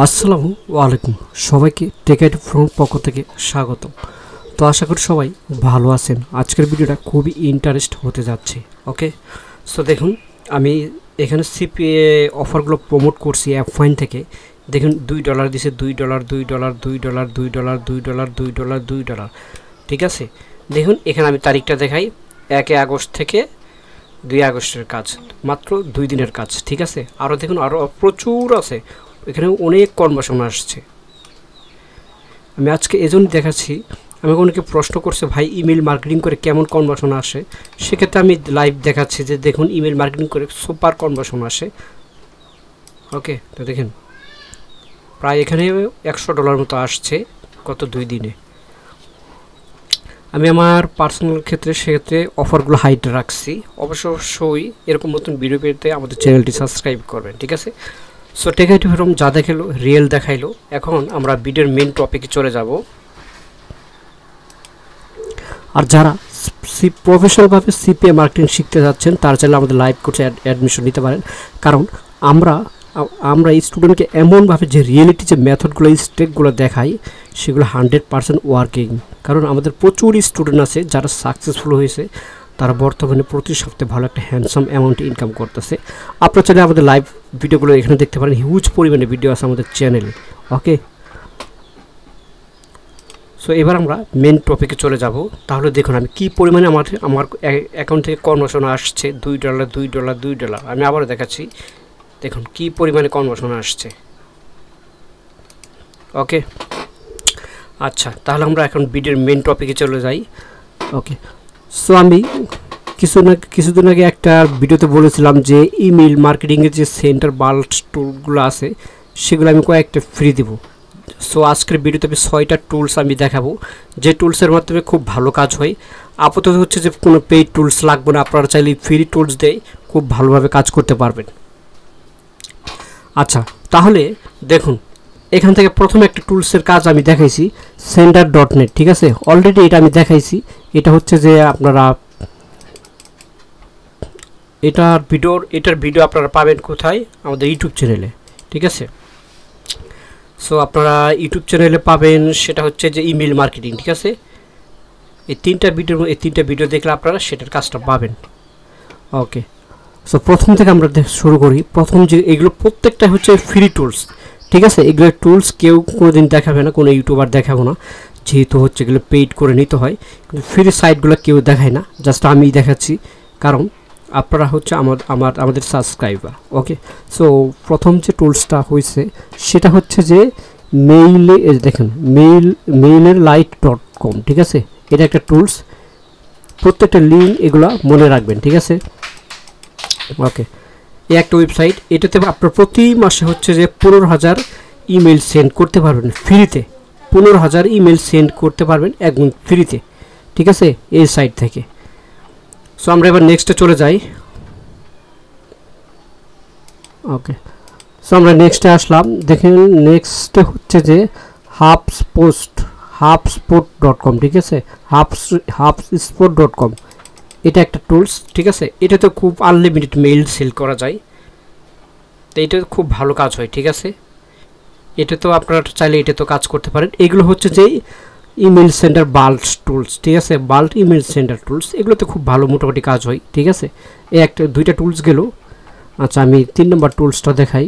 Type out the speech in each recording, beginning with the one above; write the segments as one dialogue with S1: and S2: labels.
S1: আসসালামু আলাইকুম সবাইকে টেকাইট ফ্রন্ট পক্ষ থেকে স্বাগত তো আশা করি সবাই ভালো আছেন আজকের ভিডিওটা খুবই ইন্টারেস্ট হতে যাচ্ছে ওকে সো দেখুন আমি এখানে সিপিএ অফারগুলো প্রমোট করছি অ্যাপ ফাইন থেকে দেখুন দুই ডলার দিছে দুই ডলার দুই ডলার দুই ডলার দুই ডলার দুই ডলার দুই ডলার দুই ডলার ঠিক আছে দেখুন এখানে আমি তারিখটা দেখাই একে আগস্ট থেকে দুই আগস্টের কাজ মাত্র দুই দিনের কাজ ঠিক আছে আরও দেখুন আরও প্রচুর আছে এখানে অনেক কনভার্সন আসছে আমি আজকে এজন্য দেখাচ্ছি আমি অনেকে প্রশ্ন করছে ভাই ইমেল মার্কেটিং করে কেমন কনভার্সন আসে সেক্ষেত্রে আমি লাইভ দেখাচ্ছি যে দেখুন ইমেল মার্কেটিং করে সুপার কনভার্সন আসে ওকে তো দেখেন প্রায় এখানে একশো ডলার মতো আসছে গত দুই দিনে আমি আমার পার্সোনাল ক্ষেত্রে সেক্ষেত্রে অফারগুলো হাইট রাখছি অবশ্যই এরকম নতুন ভিডিও পেতে আমাদের চ্যানেলটি সাবস্ক্রাইব করবেন ঠিক আছে সো টেকাইটি ফ্রম যা দেখাইলো রিয়েল দেখাইলো এখন আমরা বিডের মেন টপিকে চলে যাব আর যারা সি প্রফেশনালভাবে সিপিএ মার্কেটিং শিখতে যাচ্ছেন তার চাইলে আমাদের লাইভ কোর্সে অ্যাডমিশন নিতে পারেন কারণ আমরা আমরা এই স্টুডেন্টকে এমনভাবে যে রিয়েলিটি যে মেথডগুলো স্টেপগুলো দেখাই সেগুলো হান্ড্রেড পারসেন্ট ওয়ার্কিং কারণ আমাদের প্রচুর স্টুডেন্ট আছে যারা সাকসেসফুল হয়েছে তারা বর্তমানে প্রতি সপ্তাহে ভালো একটা হ্যান্ডসাম অ্যামাউন্ট ইনকাম করতেছে আপনার চাইলে আমাদের লাইভ ভিডিওগুলো এখানে দেখতে পারেন হিউজ পরিমাণে ভিডিও আছে আমাদের চ্যানেলে ওকে সো এবার আমরা মেন টপিকে চলে যাব তাহলে দেখুন আমি কি পরিমাণে আমার আমার অ্যাকাউন্ট থেকে কনভার্সন আসছে দুই ডলার দুই ডলার দুই ডলার আমি আবারও দেখাচ্ছি দেখুন কি পরিমাণে কনভার্সন আসছে ওকে আচ্ছা তাহলে আমরা এখন ভিডিওর মেন টপিকে চলে যাই ওকে সো আমি কিছু না কিছুদিন আগে একটা ভিডিওতে বলেছিলাম যে ইমেল মার্কেটিংয়ের যে সেন্টার বাল্ট টুলগুলো আছে সেগুলো আমি কয়েকটা ফ্রি দেবো সো আজকের ভিডিওতে আমি ছয়টা টুলস আমি দেখাবো যে টুলসের মাধ্যমে খুব ভালো কাজ হয় আপাতত হচ্ছে যে কোনো পেইড টুলস লাগবে না আপনারা চাইলে ফ্রি টুলস দেয় খুব ভালোভাবে কাজ করতে পারবেন আচ্ছা তাহলে দেখুন এখান থেকে প্রথমে একটা টুলসের কাজ আমি দেখাইছি সেন্টার ডট নেট ঠিক আছে অলরেডি এটা আমি দেখাইছি এটা হচ্ছে যে আপনারা এটার ভিডিওর এটার ভিডিও আপনারা পাবেন কোথায় আমাদের ইউটিউব চ্যানেলে ঠিক আছে সো আপনারা ইউটিউব চ্যানেলে পাবেন সেটা হচ্ছে যে ইমেল মার্কেটিং ঠিক আছে এই তিনটা ভিডিও এই তিনটা ভিডিও দেখলে আপনারা সেটার কাজটা পাবেন ওকে সো প্রথম থেকে আমরা শুরু করি প্রথম যে এগুলো প্রত্যেকটা হচ্ছে ফ্রি টুলস ঠিক আছে এগুলো টুলস কেউ কোনো দিন দেখাবে না কোনো ইউটিউবার দেখাবো না যেহেতু হচ্ছে এগুলো পেইড করে নিতে হয় কিন্তু ফ্রি সাইটগুলো কেউ দেখায় না জাস্ট আমি দেখাচ্ছি কারণ আপনারা হচ্ছে আমার আমার আমাদের সাবস্ক্রাইবার ওকে সো প্রথম যে টুলসটা হয়েছে সেটা হচ্ছে যে মেইলে দেখেন mail mailer lite dot com ঠিক আছে এটা একটা টুলস প্রত্যেকটা লিঙ্ক এগুলা মনে রাখবেন ঠিক আছে ওকে এই একটা ওয়েবসাইট এটাতে আপনার প্রতি মাসে হচ্ছে যে পনেরো হাজার ইমেল সেন্ড করতে পারবেন ফ্রিতে পনেরো হাজার ইমেল সেন্ড করতে পারবেন একদম ফ্রিতে ঠিক আছে এই সাইট থেকে সো আমরা এবার নেক্সটে চলে যাই ওকে সো আমরা নেক্সটে আসলাম দেখেন নেক্সটে হচ্ছে যে হাফস পোস্ট হাফস্পোর্ট ডট কম ঠিক আছে হাফস হাফস স্পোর্ট ডট কম এটা একটা টুলস ঠিক আছে এটাতে খুব আনলিমিটেড মেইল সেল করা যায় তো এটা খুব ভালো কাজ হয় ঠিক আছে এটা তো আপনারা চাইলে এটা তো কাজ করতে পারেন এগুলো হচ্ছে যে ইমেল সেন্টার বাল্ট টুলস ঠিক আছে বাল্ট ইমেল সেন্টার টুলস এগুলোতে খুব ভালো মোটামুটি কাজ হয় ঠিক আছে এই একটা দুইটা টুলস গেল আচ্ছা আমি তিন নম্বর টুলসটা দেখাই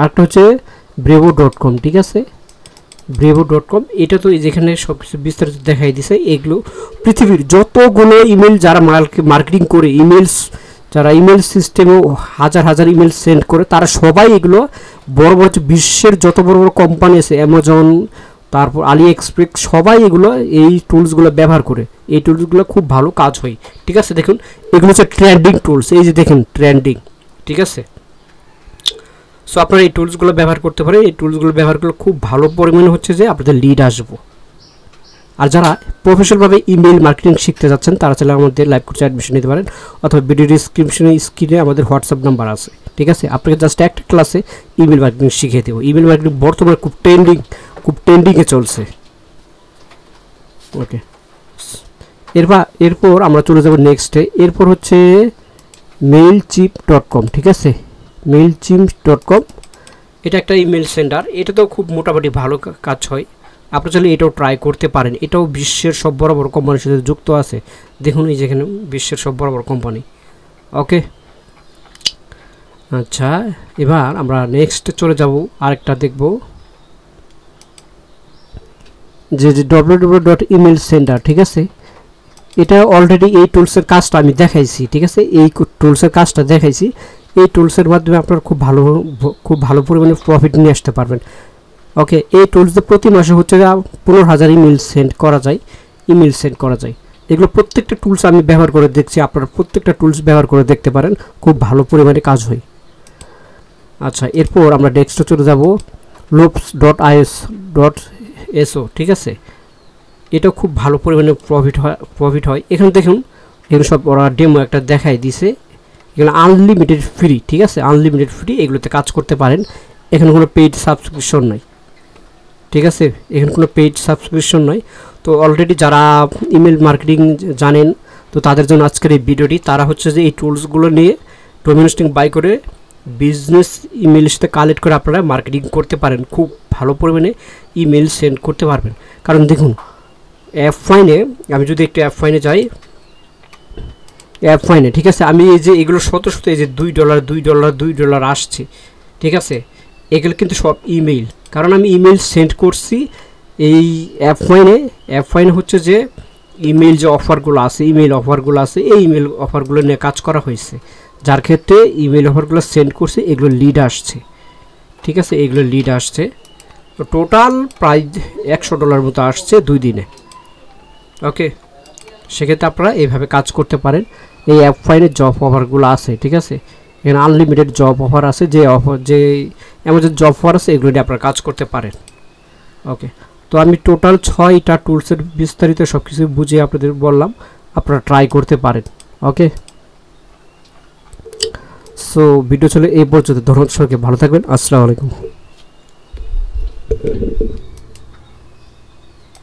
S1: আরেকটা হচ্ছে ব্রেভো ডট কম ঠিক আছে ব্রেভো ডট কম এটা তো যেখানে সব কিছু বিস্তারিত দেখাই দিছে এগুলো পৃথিবীর যতগুলো ইমেল যারা মার্কেটিং করে ইমেলস যারা ইমেল সিস্টেমে হাজার হাজার ইমেল সেন্ড করে তারা সবাই এগুলো বড় বড় বিশ্বের যত বড় বড় কোম্পানি আছে অ্যামাজন তারপর আলি এক্সপ্রেস সবাই এগুলো এই টুলসগুলো ব্যবহার করে এই টুলসগুলো খুব ভালো কাজ হয় ঠিক আছে দেখুন এগুলো হচ্ছে ট্রেন্ডিং টুলস এই যে দেখুন ট্রেন্ডিং ঠিক আছে সো আপনারা এই টুলসগুলো ব্যবহার করতে পারেন এই টুলসগুলো ব্যবহার করলে খুব ভালো পরিমাণে হচ্ছে যে আপনাদের লিড আসবো আর যারা প্রফেশনালভাবে ইমেল মার্কেটিং শিখতে যাচ্ছেন তারা চাইলে আমাদের লাইভ কোর্সে অ্যাডমিশন নিতে পারেন অথবা ভিডিও ডিসক্রিপশনে স্ক্রিনে আমাদের হোয়াটসঅ্যাপ নাম্বার আছে ঠিক আছে আপনাকে জাস্ট একটা ক্লাসে ইমেল মার্কেটিং শিখিয়ে দেবো ইমেল মার্কেটিং বর্তমানে খুব ট্রেন্ডিং খুব ট্রেন্ডিংয়ে চলছে ওকে এরপর এরপর আমরা চলে যাব নেক্সটে এরপর হচ্ছে মেইল চিপ ডট কম ঠিক আছে মিলচিম্প ডট কম এটা একটা ইমেল সেন্টার এটা তো খুব মোটামুটি ভালো কাজ হয় আপনারা চাইলে এটাও ট্রাই করতে পারেন এটাও বিশ্বের সব বড় বড় কোম্পানির সাথে যুক্ত আছে দেখুন এই যেখানে বিশ্বের সব বড় বড় কোম্পানি ওকে আচ্ছা এবার আমরা নেক্সট চলে যাব আরেকটা দেখব যে যে ডব্লিউ ডট ইমেল সেন্টার ঠিক আছে এটা অলরেডি এই টুলসের কাজটা আমি দেখাইছি ঠিক আছে এই টুলসের কাজটা দেখাইছি এই টুলসের মাধ্যমে আপনার খুব ভালো খুব ভালো পরিমাণে প্রফিট নিয়ে আসতে পারবেন ওকে এই টুলস প্রতি মাসে হচ্ছে পনেরো হাজার ইমেল সেন্ড করা যায় ইমেল সেন্ড করা যায় এগুলো প্রত্যেকটা টুলস আমি ব্যবহার করে দেখছি আপনারা প্রত্যেকটা টুলস ব্যবহার করে দেখতে পারেন খুব ভালো পরিমাণে কাজ হয় আচ্ছা এরপর আমরা ডেস্কটে চলে যাব lopes dot IS dot SO ঠিক আছে এটা খুব ভালো পরিমাণে প্রফিট হয় প্রফিট হয় এখানে দেখুন এগুলো সব ওরা ডেমো একটা দেখাই দিছে এখানে আনলিমিটেড ফ্রি ঠিক আছে আনলিমিটেড ফ্রি এগুলোতে কাজ করতে পারেন এখানে কোনো পেইড সাবস্ক্রিপশন নাই ঠিক আছে এখানে কোনো পেইড সাবস্ক্রিপশন নয় তো অলরেডি যারা ইমেল মার্কেটিং জানেন তো তাদের জন্য আজকের এই ভিডিওটি তারা হচ্ছে যে এই টুলসগুলো নিয়ে ডোমিনোস্টিং বাই করে বিজনেস ইমেলের সাথে কালেক্ট করে আপনারা মার্কেটিং করতে পারেন খুব ভালো পরিমাণে ইমেল সেন্ড করতে পারবেন কারণ দেখুন অ্যাপ ফাইনে আমি যদি একটু অ্যাপ ফাইনে যাই অ্যাপ হয় না ঠিক আছে আমি এই যে এগুলো শত শত এই যে দুই ডলার দুই ডলার দুই ডলার আসছে ঠিক আছে এগুলো কিন্তু সব ইমেইল কারণ আমি ইমেইল সেন্ড করছি এই অ্যাপ ফাইনে অ্যাপ ফাইন হচ্ছে যে ইমেল যে অফারগুলো আছে ইমেইল অফারগুলো আছে এই ইমেল অফারগুলো নিয়ে কাজ করা হয়েছে যার ক্ষেত্রে ইমেল অফারগুলো সেন্ড করছে এগুলো লিড আসছে ঠিক আছে এগুলো লিড আসছে টোটাল প্রায় একশো ডলার মতো আসছে দুই দিনে ওকে সেক্ষেত্রে আপনারা এইভাবে কাজ করতে পারেন এই অ্যাপ ফাইলের জব অফারগুলো আছে ঠিক আছে এখানে আনলিমিটেড জব অফার আছে যে অফার যে অ্যামাজন জব অফার আছে এগুলো নিয়ে আপনারা কাজ করতে পারেন ওকে তো আমি টোটাল ছয়টা টুলসের বিস্তারিত সব কিছু বুঝিয়ে আপনাদের বললাম আপনারা ট্রাই করতে পারেন ওকে সো ভিডিও চলে এই পর্যন্ত ধরুন সরকে ভালো থাকবেন আসসালামু আলাইকুম